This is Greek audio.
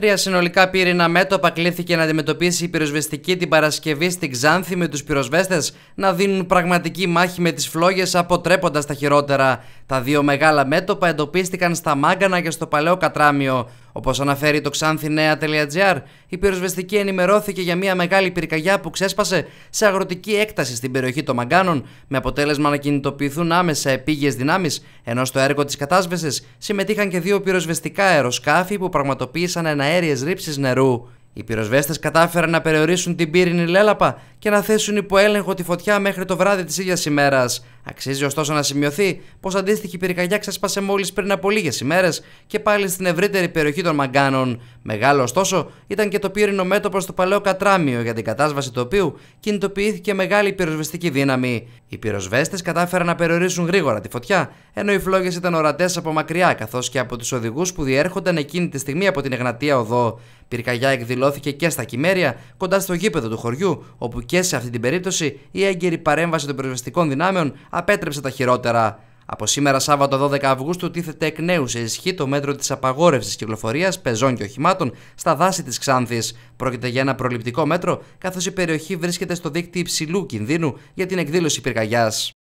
Τρία συνολικά πύρινα μέτωπα κλήθηκε να αντιμετωπίσει η πυροσβεστική την Παρασκευή στην Ξάνθη με τους πυροσβέστες να δίνουν πραγματική μάχη με τις φλόγες αποτρέποντας τα χειρότερα. Τα δύο μεγάλα μέτωπα εντοπίστηκαν στα Μάγκανα και στο Παλαιό Κατράμιο. Όπως αναφέρει το ξανθινέα.gr, η πυροσβεστική ενημερώθηκε για μια μεγάλη πυρκαγιά που ξέσπασε σε αγροτική έκταση στην περιοχή των Μαγκάνων, με αποτέλεσμα να κινητοποιηθούν άμεσα επίγειες δυνάμεις, ενώ στο έργο της κατάσβεσης συμμετείχαν και δύο πυροσβεστικά αεροσκάφη που πραγματοποίησαν εναέρειε ρήψεις νερού. Οι πυροσβέστες κατάφεραν να περιορίσουν την πύρινη λέλαπα και να θέσουν υπό έλεγχο τη φωτιά μέχρι το βράδυ της ίδιας ημέρας. Αξίζει ωστόσο να σημειωθεί πως αντίστοιχη πυρκαγιά ξέσπασε μόλις πριν από λίγες ημέρες και πάλι στην ευρύτερη περιοχή των Μαγκάνων. Μεγάλο ωστόσο ήταν και το πύρινο μέτωπος στο παλαιό Κατράμιο για την κατάσβαση του οποίου κινητοποιήθηκε μεγάλη πυροσβεστική δύναμη. Οι πυροσβέστες κατάφεραν να περιορίσουν γρήγορα τη φωτιά, ενώ οι φλόγες ήταν ορατές από μακριά καθώς και από τους οδηγούς που διέρχονταν εκείνη τη στιγμή από την Εγνατία Οδό. Πυρκαγιά εκδηλώθηκε και στα Κιμέρια, κοντά στο γήπεδο του χωριού, όπου και σε αυτή την περίπτωση η έγκαιρη παρέμβαση των πυροσβεστικών δυνάμεων απέτρεψε τα χειρότερα. Από σήμερα Σάββατο 12 Αυγούστου τίθεται εκ νέου σε ισχύ το μέτρο της απαγόρευσης κυκλοφορίας πεζών και οχημάτων στα δάση της Ξάνθης. Πρόκειται για ένα προληπτικό μέτρο, καθώς η περιοχή βρίσκεται στο δίκτυο υψηλού κινδύνου για την εκδήλωση πυρκαγιάς.